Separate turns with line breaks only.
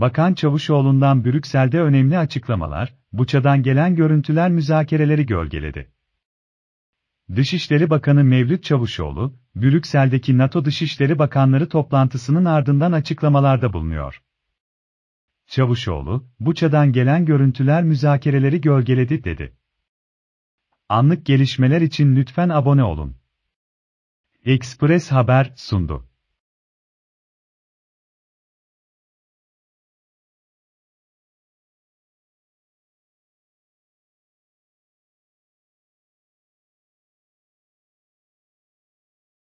Bakan Çavuşoğlu'ndan Brüksel'de önemli açıklamalar, Buça'dan gelen görüntüler müzakereleri gölgeledi. Dışişleri Bakanı Mevlüt Çavuşoğlu, Brüksel'deki NATO Dışişleri Bakanları toplantısının ardından açıklamalarda bulunuyor. Çavuşoğlu, Buça'dan gelen görüntüler müzakereleri gölgeledi dedi. Anlık gelişmeler için lütfen abone olun.
Express Haber sundu.